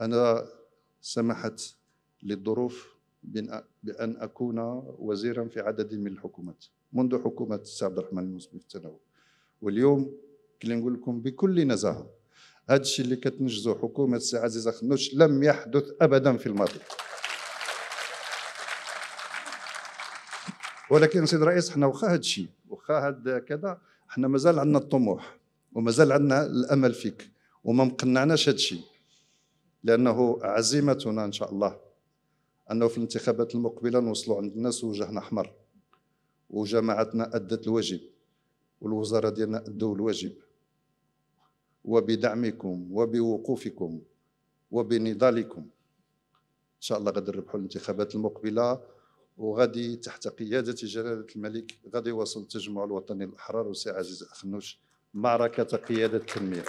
أنا سمحت للظروف بأن أكون وزيرا في عدد من الحكومات منذ حكومة السي عبد الرحمن المسبي في التناول واليوم نقول لكم بكل نزاهة هذا الشيء اللي كتنجزه حكومة السي عزيزة خنوش لم يحدث أبدا في الماضي ولكن سيد الرئيس حنا واخا هذا الشيء واخا هذا كذا حنا مازال عندنا الطموح وما زال عندنا الامل فيك وما مقنعناش هذا الشيء لانه عزيمتنا ان شاء الله انه في الانتخابات المقبله نوصلوا عند الناس وجهنا احمر وجماعتنا ادت الواجب والوزاره ديالنا ادوا الواجب وبدعمكم وبوقوفكم وبنضالكم ان شاء الله غادي نربحوا الانتخابات المقبله وغادي تحت قياده جلاله الملك غادي يواصل التجمع الوطني الاحرار وسي عزيز اخنوش معركة قيادة التنمية